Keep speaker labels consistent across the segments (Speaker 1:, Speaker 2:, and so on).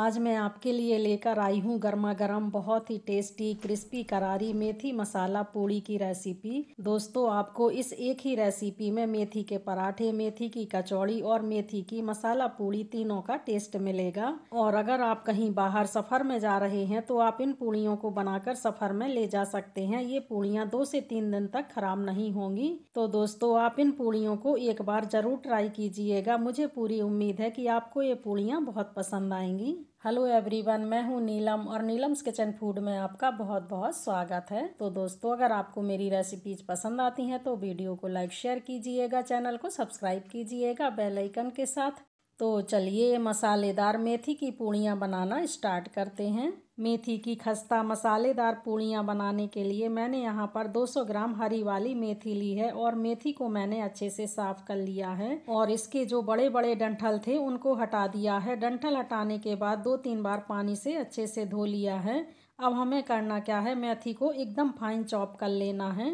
Speaker 1: आज मैं आपके लिए लेकर आई हूँ गर्मा गर्म बहुत ही टेस्टी क्रिस्पी करारी मेथी मसाला पूड़ी की रेसिपी दोस्तों आपको इस एक ही रेसिपी में मेथी के पराठे मेथी की कचौड़ी और मेथी की मसाला पूड़ी तीनों का टेस्ट मिलेगा और अगर आप कहीं बाहर सफ़र में जा रहे हैं तो आप इन पूड़ियों को बनाकर सफ़र में ले जा सकते हैं ये पूड़ियाँ दो से तीन दिन तक खराब नहीं होंगी तो दोस्तों आप इन पूड़ियों को एक बार ज़रूर ट्राई कीजिएगा मुझे पूरी उम्मीद है की आपको ये पूड़ियाँ बहुत पसंद आएंगी हेलो एवरीवन मैं हूं नीलम और नीलम्स किचन फूड में आपका बहुत बहुत स्वागत है तो दोस्तों अगर आपको मेरी रेसिपीज पसंद आती हैं तो वीडियो को लाइक शेयर कीजिएगा चैनल को सब्सक्राइब कीजिएगा बेल आइकन के साथ तो चलिए मसालेदार मेथी की पूड़ियाँ बनाना स्टार्ट करते हैं मेथी की खस्ता मसालेदार पूड़ियाँ बनाने के लिए मैंने यहाँ पर 200 ग्राम हरी वाली मेथी ली है और मेथी को मैंने अच्छे से साफ कर लिया है और इसके जो बड़े बड़े डंठल थे उनको हटा दिया है डंठल हटाने के बाद दो तीन बार पानी से अच्छे से धो लिया है अब हमें करना क्या है मेथी को एकदम फाइन चॉप कर लेना है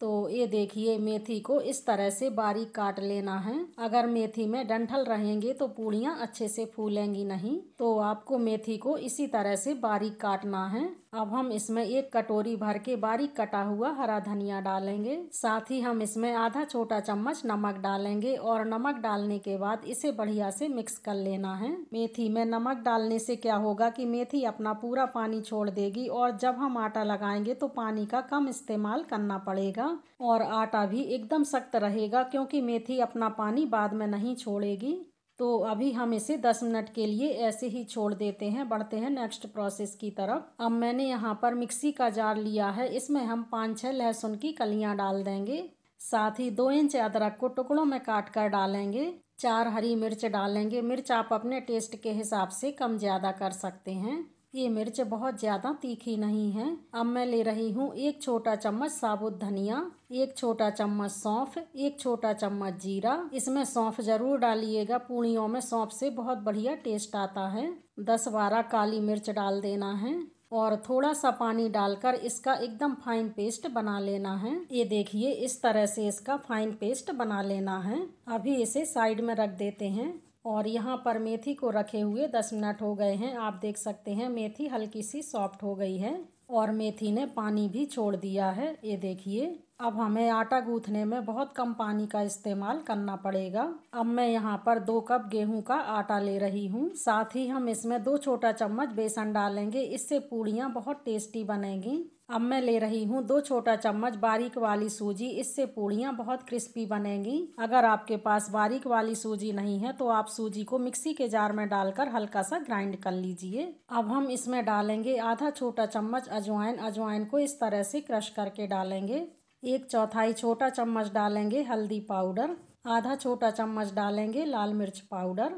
Speaker 1: तो ये देखिए मेथी को इस तरह से बारीक काट लेना है अगर मेथी में डंठल रहेंगे तो पूड़ियाँ अच्छे से फूलेंगी नहीं तो आपको मेथी को इसी तरह से बारीक काटना है अब हम इसमें एक कटोरी भर के बारीक कटा हुआ हरा धनिया डालेंगे साथ ही हम इसमें आधा छोटा चम्मच नमक डालेंगे और नमक डालने के बाद इसे बढ़िया से मिक्स कर लेना है मेथी में नमक डालने से क्या होगा कि मेथी अपना पूरा पानी छोड़ देगी और जब हम आटा लगाएंगे तो पानी का कम इस्तेमाल करना पड़ेगा और आटा भी एकदम सख्त रहेगा क्योंकि मेथी अपना पानी बाद में नहीं छोड़ेगी तो अभी हम इसे दस मिनट के लिए ऐसे ही छोड़ देते हैं बढ़ते हैं नेक्स्ट प्रोसेस की तरफ अब मैंने यहाँ पर मिक्सी का जार लिया है इसमें हम पाँच छः लहसुन की कलियाँ डाल देंगे साथ ही दो इंच अदरक को टुकड़ों में काट कर डालेंगे चार हरी मिर्च डालेंगे मिर्च आप अपने टेस्ट के हिसाब से कम ज़्यादा कर सकते हैं ये मिर्च बहुत ज़्यादा तीखी नहीं है अब मैं ले रही हूँ एक छोटा चम्मच साबुत धनिया एक छोटा चम्मच सौंफ एक छोटा चम्मच जीरा इसमें सौंफ जरूर डालिएगा पूड़ियों में सौंफ से बहुत बढ़िया टेस्ट आता है दस बारह काली मिर्च डाल देना है और थोड़ा सा पानी डालकर इसका एकदम फाइन पेस्ट बना लेना है ये देखिए इस तरह से इसका फाइन पेस्ट बना लेना है अभी इसे साइड में रख देते हैं और यहाँ पर मेथी को रखे हुए दस मिनट हो गए हैं आप देख सकते हैं मेथी हल्की सी सॉफ्ट हो गई है और मेथी ने पानी भी छोड़ दिया है ये देखिए अब हमें आटा गूँथने में बहुत कम पानी का इस्तेमाल करना पड़ेगा अब मैं यहाँ पर दो कप गेहूं का आटा ले रही हूँ साथ ही हम इसमें दो छोटा चम्मच बेसन डालेंगे इससे पूड़ियाँ बहुत टेस्टी बनेंगी अब मैं ले रही हूँ दो छोटा चम्मच बारीक वाली सूजी इससे पूड़ियाँ बहुत क्रिस्पी बनेंगी अगर आपके पास बारीक वाली सूजी नहीं है तो आप सूजी को मिक्सी के जार में डालकर हल्का सा ग्राइंड कर लीजिए अब हम इसमें डालेंगे आधा छोटा चम्मच अजवाइन अजवाइन को इस तरह से क्रश करके डालेंगे एक चौथाई छोटा चम्मच डालेंगे हल्दी पाउडर आधा छोटा चम्मच डालेंगे लाल मिर्च पाउडर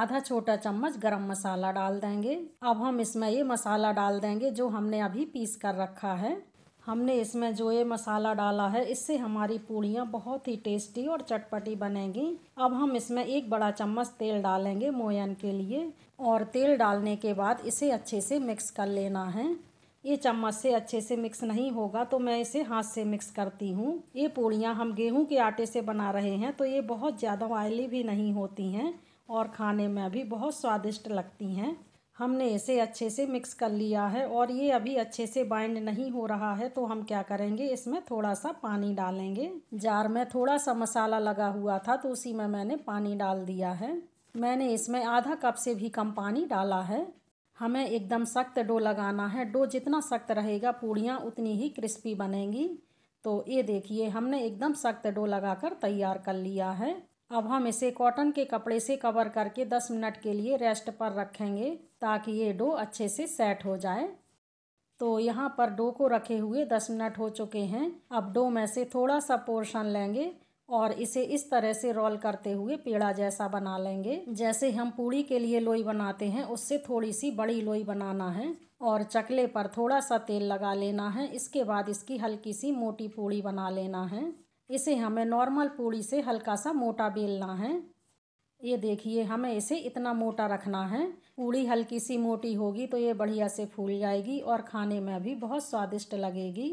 Speaker 1: आधा छोटा चम्मच गरम मसाला डाल देंगे अब हम इसमें ये मसाला डाल देंगे जो हमने अभी पीस कर रखा है हमने इसमें जो ये मसाला डाला है इससे हमारी पूड़ियाँ बहुत ही टेस्टी और चटपटी बनेंगी अब हम इसमें एक बड़ा चम्मच तेल डालेंगे मोयन के लिए और तेल डालने के बाद इसे अच्छे से मिक्स कर लेना है ये चम्मच से अच्छे से मिक्स नहीं होगा तो मैं इसे हाथ से मिक्स करती हूँ ये पूड़ियाँ हम गेहूँ के आटे से बना रहे हैं तो ये बहुत ज़्यादा ऑयली भी नहीं होती हैं और खाने में भी बहुत स्वादिष्ट लगती हैं हमने इसे अच्छे से मिक्स कर लिया है और ये अभी अच्छे से बाइंड नहीं हो रहा है तो हम क्या करेंगे इसमें थोड़ा सा पानी डालेंगे जार में थोड़ा सा मसाला लगा हुआ था तो उसी में मैंने पानी डाल दिया है मैंने इसमें आधा कप से भी कम पानी डाला है हमें एकदम सख्त डो लगाना है डो जितना सख्त रहेगा पूड़ियाँ उतनी ही क्रिस्पी बनेंगी तो ये देखिए हमने एकदम सख्त डो लगाकर तैयार कर लिया है अब हम इसे कॉटन के कपड़े से कवर करके दस मिनट के लिए रेस्ट पर रखेंगे ताकि ये डो अच्छे से सेट हो जाए तो यहाँ पर डो को रखे हुए दस मिनट हो चुके हैं अब डो में से थोड़ा सा पोर्शन लेंगे और इसे इस तरह से रोल करते हुए पेड़ा जैसा बना लेंगे जैसे हम पूड़ी के लिए लोई बनाते हैं उससे थोड़ी सी बड़ी लोई बनाना है और चकले पर थोड़ा सा तेल लगा लेना है इसके बाद इसकी हल्की सी मोटी पूड़ी बना लेना है इसे हमें नॉर्मल पूड़ी से हल्का सा मोटा बेलना है ये देखिए हमें इसे इतना मोटा रखना है पूड़ी हल्की सी मोटी होगी तो ये बढ़िया से फूल जाएगी और खाने में भी बहुत स्वादिष्ट लगेगी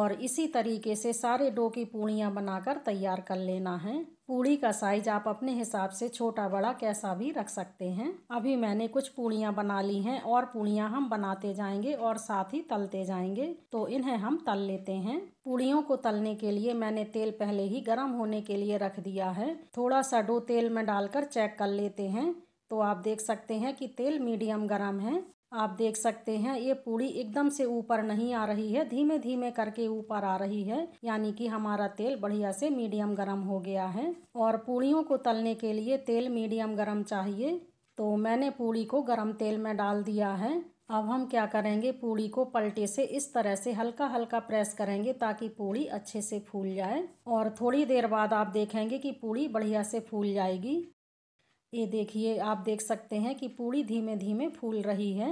Speaker 1: और इसी तरीके से सारे डो की पूड़ियाँ बनाकर तैयार कर लेना है पूड़ी का साइज आप अपने हिसाब से छोटा बड़ा कैसा भी रख सकते हैं अभी मैंने कुछ पूड़ियाँ बना ली हैं और पूड़ियाँ हम बनाते जाएंगे और साथ ही तलते जाएंगे तो इन्हें हम तल लेते हैं पूड़ियों को तलने के लिए मैंने तेल पहले ही गर्म होने के लिए रख दिया है थोड़ा सा डो तेल में डालकर चेक कर लेते हैं तो आप देख सकते हैं कि तेल मीडियम गर्म है आप देख सकते हैं ये पूड़ी एकदम से ऊपर नहीं आ रही है धीमे धीमे करके ऊपर आ रही है यानी कि हमारा तेल बढ़िया से मीडियम गर्म हो गया है और पूड़ियों को तलने के लिए तेल मीडियम गरम चाहिए तो मैंने पूड़ी को गर्म तेल में डाल दिया है अब हम क्या करेंगे पूड़ी को पलटे से इस तरह से हल्का हल्का प्रेस करेंगे ताकि पूड़ी अच्छे से फूल जाए और थोड़ी देर बाद आप देखेंगे कि पूड़ी बढ़िया से फूल जाएगी ये देखिए आप देख सकते हैं कि पूड़ी धीमे धीमे फूल रही है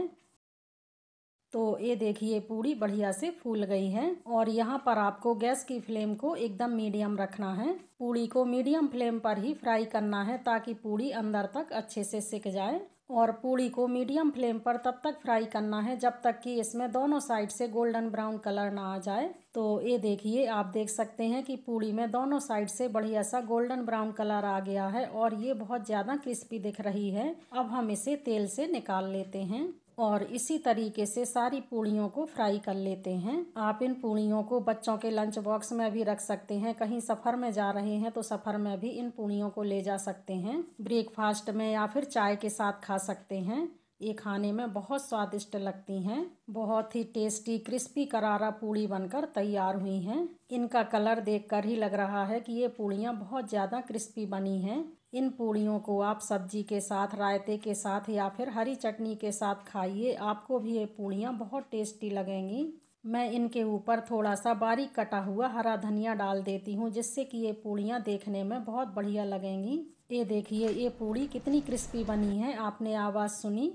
Speaker 1: तो ये देखिए पूड़ी बढ़िया से फूल गई है और यहाँ पर आपको गैस की फ्लेम को एकदम मीडियम रखना है पूड़ी को मीडियम फ्लेम पर ही फ्राई करना है ताकि पूड़ी अंदर तक अच्छे से सिक जाए और पूड़ी को मीडियम फ्लेम पर तब तक फ्राई करना है जब तक कि इसमें दोनों साइड से गोल्डन ब्राउन कलर ना आ जाए तो ये देखिए आप देख सकते हैं कि पूड़ी में दोनों साइड से बढ़िया सा गोल्डन ब्राउन कलर आ गया है और ये बहुत ज़्यादा क्रिस्पी दिख रही है अब हम इसे तेल से निकाल लेते हैं और इसी तरीके से सारी पूड़ियों को फ्राई कर लेते हैं आप इन पूड़ियों को बच्चों के लंच बॉक्स में भी रख सकते हैं कहीं सफ़र में जा रहे हैं तो सफ़र में भी इन पूड़ियों को ले जा सकते हैं ब्रेकफास्ट में या फिर चाय के साथ खा सकते हैं ये खाने में बहुत स्वादिष्ट लगती हैं बहुत ही टेस्टी क्रिस्पी करारा पूड़ी बनकर तैयार हुई हैं इनका कलर देखकर ही लग रहा है कि ये पूड़ियाँ बहुत ज़्यादा क्रिस्पी बनी हैं इन पूड़ियों को आप सब्जी के साथ रायते के साथ या फिर हरी चटनी के साथ खाइए आपको भी ये पूड़ियाँ बहुत टेस्टी लगेंगी मैं इनके ऊपर थोड़ा सा बारीक कटा हुआ हरा धनिया डाल देती हूँ जिससे कि ये पूड़ियाँ देखने में बहुत बढ़िया लगेंगी ये देखिए ये पूड़ी कितनी क्रिस्पी बनी है आपने आवाज़ सुनी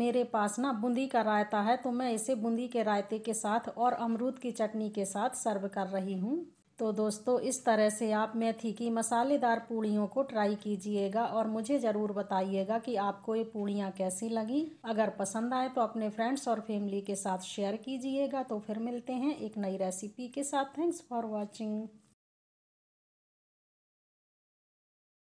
Speaker 1: मेरे पास ना बूंदी का रायता है तो मैं इसे बूंदी के रायते के साथ और अमरूद की चटनी के साथ सर्व कर रही हूँ तो दोस्तों इस तरह से आप मेथी की मसालेदार पूड़ियों को ट्राई कीजिएगा और मुझे ज़रूर बताइएगा कि आपको ये पूड़ियाँ कैसी लगी अगर पसंद आए तो अपने फ्रेंड्स और फैमिली के साथ शेयर कीजिएगा तो फिर मिलते हैं एक नई रेसिपी के साथ थैंक्स फॉर वॉचिंग